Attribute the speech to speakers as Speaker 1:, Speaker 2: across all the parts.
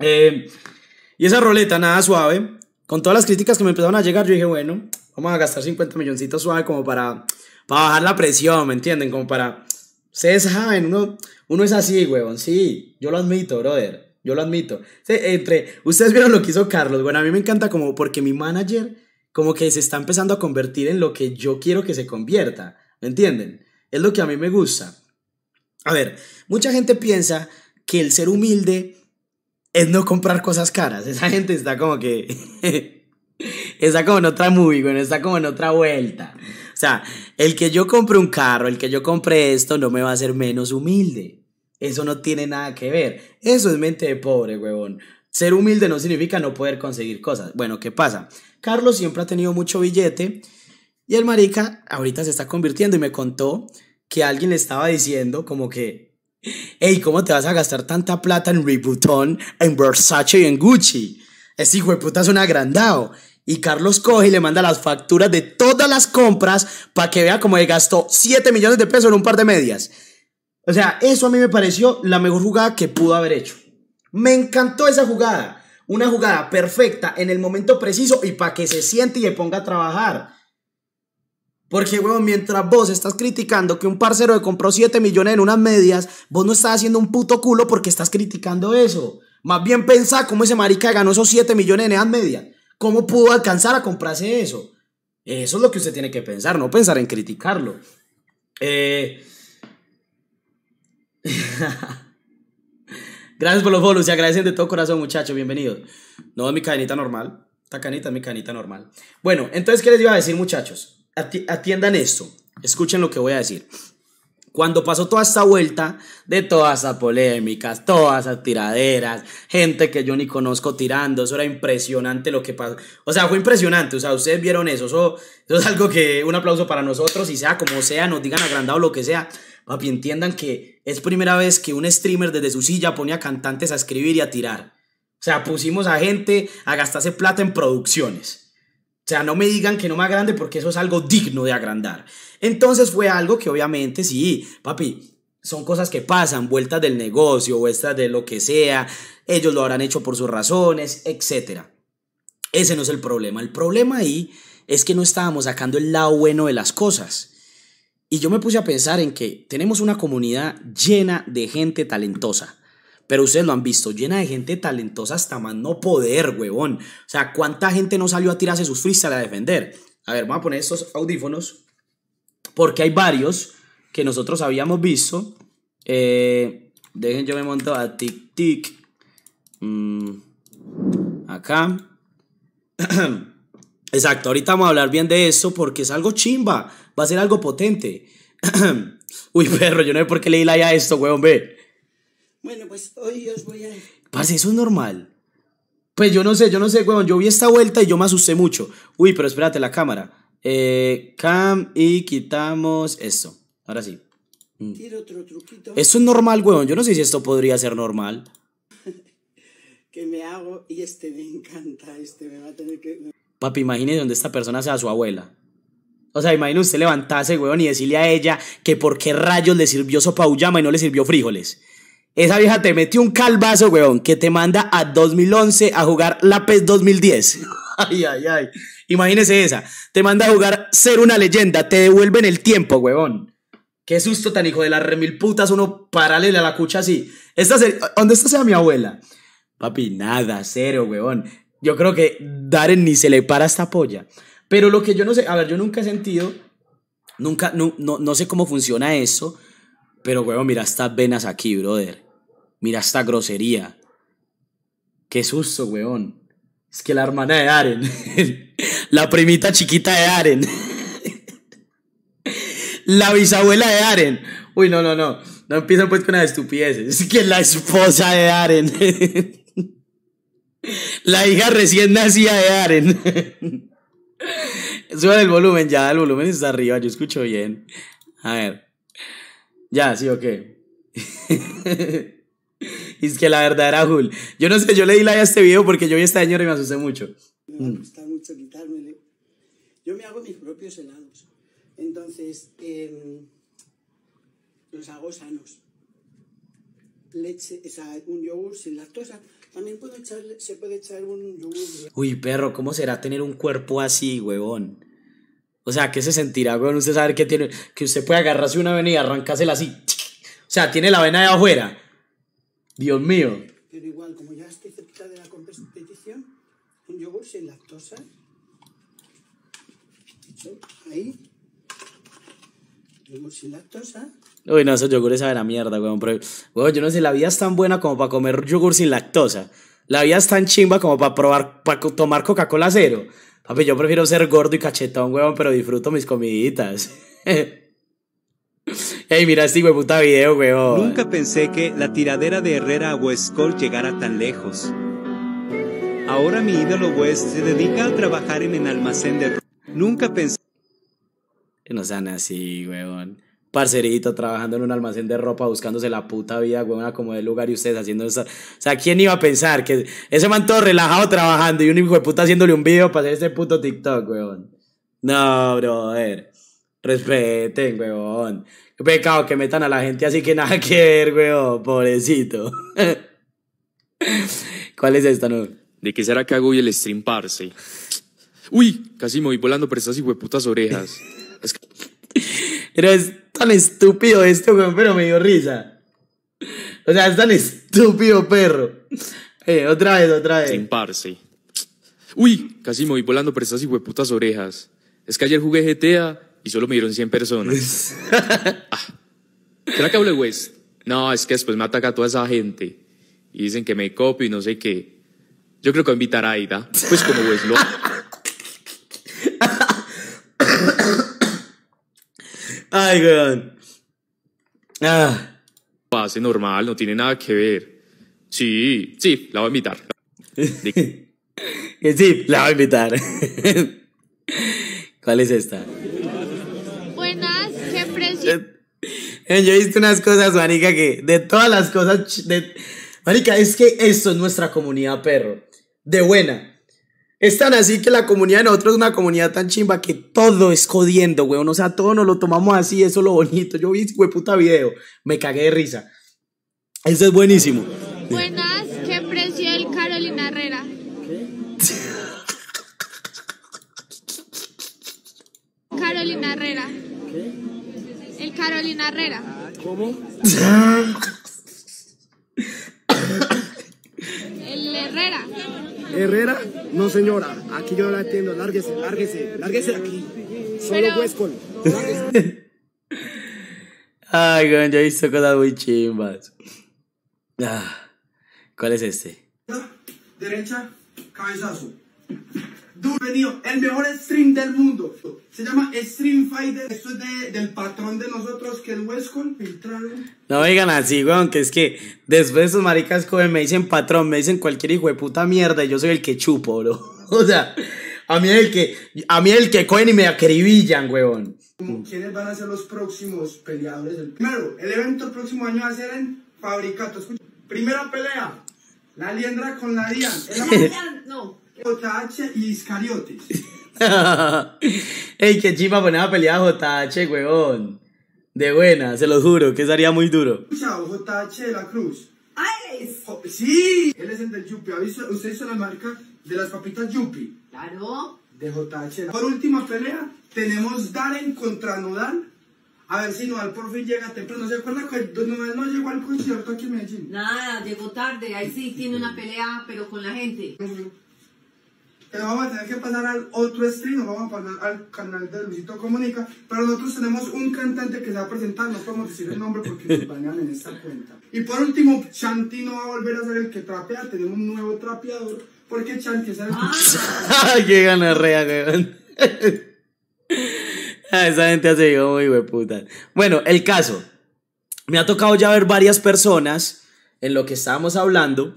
Speaker 1: Eh, y esa roleta, nada suave. Con todas las críticas que me empezaron a llegar, yo dije, bueno, vamos a gastar 50 milloncitos suave como para, para bajar la presión, ¿me entienden? Como para... se uno, uno es así, huevón, sí, yo lo admito, brother, yo lo admito. Entre, ustedes vieron lo que hizo Carlos, bueno, a mí me encanta como porque mi manager como que se está empezando a convertir en lo que yo quiero que se convierta, ¿me entienden? Es lo que a mí me gusta. A ver, mucha gente piensa que el ser humilde es no comprar cosas caras. Esa gente está como que... está como en otra movie, buena está como en otra vuelta. O sea, el que yo compre un carro, el que yo compre esto, no me va a hacer menos humilde. Eso no tiene nada que ver. Eso es mente de pobre, huevón. Ser humilde no significa no poder conseguir cosas. Bueno, ¿qué pasa? Carlos siempre ha tenido mucho billete y el marica ahorita se está convirtiendo y me contó que alguien le estaba diciendo como que Ey, ¿cómo te vas a gastar tanta plata en Ributón, en Versace y en Gucci? Ese hijo de puta es un agrandado. Y Carlos coge y le manda las facturas de todas las compras para que vea cómo le gastó 7 millones de pesos en un par de medias. O sea, eso a mí me pareció la mejor jugada que pudo haber hecho. Me encantó esa jugada. Una jugada perfecta en el momento preciso y para que se siente y le ponga a trabajar. Porque, weón, mientras vos estás criticando que un parcero de compró 7 millones en unas medias, vos no estás haciendo un puto culo porque estás criticando eso. Más bien pensá cómo ese marica ganó esos 7 millones en esas medias. ¿Cómo pudo alcanzar a comprarse eso? Eso es lo que usted tiene que pensar, no pensar en criticarlo. Eh, Gracias por los bolos, se agradecen de todo corazón, muchachos, bienvenidos. No, es mi cadenita normal. Esta canita es mi canita normal. Bueno, entonces, ¿qué les iba a decir, muchachos? atiendan esto. Escuchen lo que voy a decir. Cuando pasó toda esta vuelta de todas esas polémicas, todas esas tiraderas, gente que yo ni conozco tirando, eso era impresionante lo que pasó. O sea, fue impresionante, o sea, ustedes vieron eso, eso, es algo que un aplauso para nosotros y sea como sea, nos digan agrandado lo que sea. Papi, entiendan que es primera vez que un streamer desde su silla ponía a cantantes a escribir y a tirar. O sea, pusimos a gente a gastarse plata en producciones. O sea, no me digan que no me agrande porque eso es algo digno de agrandar. Entonces fue algo que obviamente sí, papi, son cosas que pasan, vueltas del negocio, vueltas de lo que sea, ellos lo habrán hecho por sus razones, etc. Ese no es el problema. El problema ahí es que no estábamos sacando el lado bueno de las cosas. Y yo me puse a pensar en que tenemos una comunidad llena de gente talentosa pero ustedes lo han visto, llena de gente talentosa hasta más no poder, huevón. O sea, ¿cuánta gente no salió a tirarse sus freestyle a defender? A ver, vamos a poner estos audífonos, porque hay varios que nosotros habíamos visto. Eh, dejen, yo me monto a Tic Tic. Mm, acá. Exacto, ahorita vamos a hablar bien de eso porque es algo chimba, va a ser algo potente. Uy, perro, yo no sé por qué leí la ya esto, huevón, ve. Bueno, pues hoy os voy a. eso es normal. Pues yo no sé, yo no sé, weón. Yo vi esta vuelta y yo me asusté mucho. Uy, pero espérate, la cámara. Eh, cam y quitamos esto. Ahora sí. Mm. es normal, weón. Yo no sé si esto podría ser normal. que me hago y este me encanta. Este me va a tener que. Papi, imagínese donde esta persona sea su abuela. O sea, imagínese usted levantarse, weón, y decirle a ella que por qué rayos le sirvió sopa uyama y no le sirvió frijoles. Esa vieja te metió un calvazo, weón, que te manda a 2011 a jugar la PES 2010. ay, ay, ay. Imagínese esa. Te manda a jugar Ser una leyenda. Te devuelven el tiempo, weón. Qué susto tan hijo de las mil putas. Uno paralela a la cucha así. ¿Dónde está sea mi abuela? Papi, nada, cero, weón. Yo creo que Darren ni se le para esta polla. Pero lo que yo no sé, a ver, yo nunca he sentido, nunca, no, no sé cómo funciona eso pero, huevón, mira estas venas aquí, brother. Mira esta grosería. Qué susto, weón. Es que la hermana de Aren. la primita chiquita de Aren. la bisabuela de Aren. Uy, no, no, no. No empiezan pues con las estupideces. Es que la esposa de Aren.
Speaker 2: la hija recién nacida de
Speaker 1: Aren. Sube el volumen ya, el volumen está arriba, yo escucho bien. A ver. Ya, sí, qué? es que la verdad era Jul. Yo no sé, yo le di like a este video porque yo vi a esta señora y me asusté mucho. Me gusta mucho quitármelo. Yo me hago mis propios helados. Entonces, em, los hago sanos. Leche, o sea, un yogur sin lactosa. También puedo echarle, se puede echar un yogur. Uy, perro, ¿cómo será tener un cuerpo así, huevón? O sea, ¿qué se sentirá, weón? Usted saber que tiene, que usted puede agarrarse una vena y arrancársela así. O sea, tiene la vena de afuera. Dios mío. Pero igual, como ya estoy cerca de la competición, un yogur sin lactosa. Ahí. Yogur sin lactosa. Uy, no, esos yogures saben a mierda, weón. weón, yo no sé, la vida es tan buena como para comer yogur sin lactosa. La vida es tan chimba como para probar, para tomar Coca-Cola cero. Hombre, yo prefiero ser gordo y cachetón, weón, pero disfruto mis comiditas. Ey, mira este puta video, weón. Nunca pensé que la tiradera de Herrera a Colt llegara tan lejos. Ahora mi ídolo West se dedica a trabajar en el almacén de... Nunca pensé... No sean así, weón parcerito trabajando en un almacén de ropa buscándose la puta vida, weón, como de lugar y ustedes haciendo eso. O sea, ¿quién iba a pensar que ese man todo relajado trabajando y un hijo de puta haciéndole un video para hacer este puto TikTok, weón? No, brother. Respeten, weón. pecado que metan a la gente así que nada que ver, weón. Pobrecito. ¿Cuál es esta, no? ¿De qué será que hago hoy el stream, parse? ¡Uy! Casi me voy volando por esas hijo orejas. putas orejas. Pero es tan estúpido esto, weón, pero me dio risa. O sea, es tan estúpido, perro. Eh, otra vez, otra vez. Sin par, Uy, casi me voy volando por estas putas orejas. Es que ayer jugué GTA y solo me dieron 100 personas. Ah. ¿Será que hablo No, es que después me ataca toda esa gente. Y dicen que me copio y no sé qué. Yo creo que invitará a invitar a Aida. Pues como Wes lo... Ay, weón. Ah. Pase normal, no tiene nada que ver. Sí, sí, la voy a invitar. sí, la voy a invitar. ¿Cuál es esta? Buenas, qué eh, eh, Yo he visto unas cosas, marica, que de todas las cosas... De... Marica, es que esto es nuestra comunidad, perro. De buena. Es tan así que la comunidad de nosotros es una comunidad tan chimba que todo es jodiendo, weón. O sea, todo nos lo tomamos así, eso es lo bonito. Yo vi, güey, puta video. Me cagué de risa. Eso es buenísimo. Buenas, ¿qué precio el Carolina Herrera?
Speaker 2: Carolina Herrera.
Speaker 1: ¿Qué? El Carolina Herrera. ¿Cómo? el Herrera. ¿Herrera? No, señora, aquí yo la entiendo. Lárguese, lárguese, lárguese de aquí. Solo huesco. Lárguese. Ay, yo he visto muy chimbas. Ah, ¿Cuál es este? Derecha, cabezazo. Duro, el mejor stream del mundo. Se llama Stream Fighter. Esto es del patrón de nosotros que es Westcon. No digan así, weón, que es que después esos maricas cogen, me dicen patrón, me dicen cualquier hijo de puta mierda. Y yo soy el que chupo, bro. O sea, a mí es el que, a mí el que cogen y me acribillan, weón. ¿Quiénes van a ser los próximos peleadores? Primero, el evento el próximo año va a ser en Fabricato. Primera pelea, la liendra con la Dian. JH y Iscariotes. Ey, qué chiva poner a pelear JH, weón. De buena, se lo juro, que sería muy duro. Chao, JH de la Cruz. ¡Ah, sí, él es el del Yupi. ¿Usted hizo la marca de las papitas Yuppie Claro. De JH. Por última pelea, tenemos Darren contra Nodal. A ver si Nodal por fin llega temprano. ¿Se acuerda que Nodal no llegó al concierto aquí en Medellín? Nada, llegó tarde. Ahí sí tiene una pelea, pero con la gente que vamos a tener que pasar al otro stream, vamos a pasar al canal de Luisito Comunica, pero nosotros tenemos un cantante que se va a presentar, no podemos decir el nombre porque se bañan en esta cuenta. Y por último, Chanti no va a volver a ser el que trapea, tenemos un nuevo trapeador, porque Chanti es el que... Ah. ¡Qué ganarrea, a ah, Esa gente ha seguido muy puta. Bueno, el caso. Me ha tocado ya ver varias personas en lo que estábamos hablando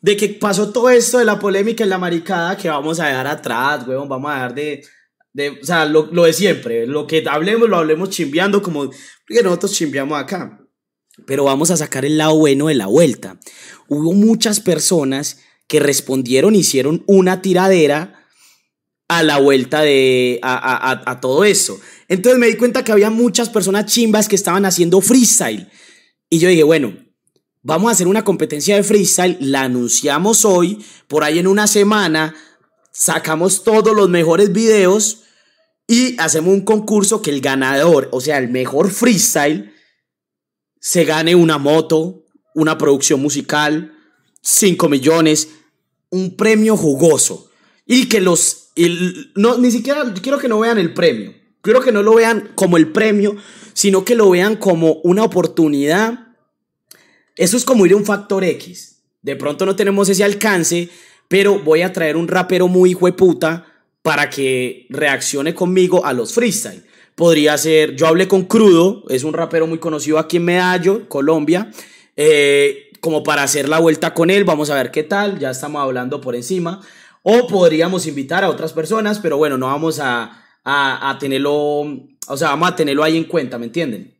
Speaker 1: de que pasó todo esto de la polémica en la maricada que vamos a dejar atrás, weón, vamos a dejar de, de o sea, lo, de siempre, lo que hablemos, lo hablemos chimbeando como, que nosotros chimbeamos acá, pero vamos a sacar el lado bueno de la vuelta. Hubo muchas personas que respondieron, hicieron una tiradera a la vuelta de, a, a, a todo eso. Entonces me di cuenta que había muchas personas chimbas que estaban haciendo freestyle. Y yo dije, bueno, Vamos a hacer una competencia de freestyle, la anunciamos hoy, por ahí en una semana sacamos todos los mejores videos y hacemos un concurso que el ganador, o sea, el mejor freestyle, se gane una moto, una producción musical, 5 millones, un premio jugoso. Y que los... ni siquiera quiero que no vean el premio. Quiero que no lo vean como el premio, sino que lo vean como una oportunidad eso es como ir a un factor X. De pronto no tenemos ese alcance, pero voy a traer un rapero muy hijo de puta para que reaccione conmigo a los freestyle. Podría ser, yo hablé con Crudo, es un rapero muy conocido aquí en Medallo, Colombia. Eh, como para hacer la vuelta con él, vamos a ver qué tal, ya estamos hablando por encima. O podríamos invitar a otras personas, pero bueno, no vamos a, a tenerlo, o sea, vamos a tenerlo ahí en cuenta, ¿me entienden?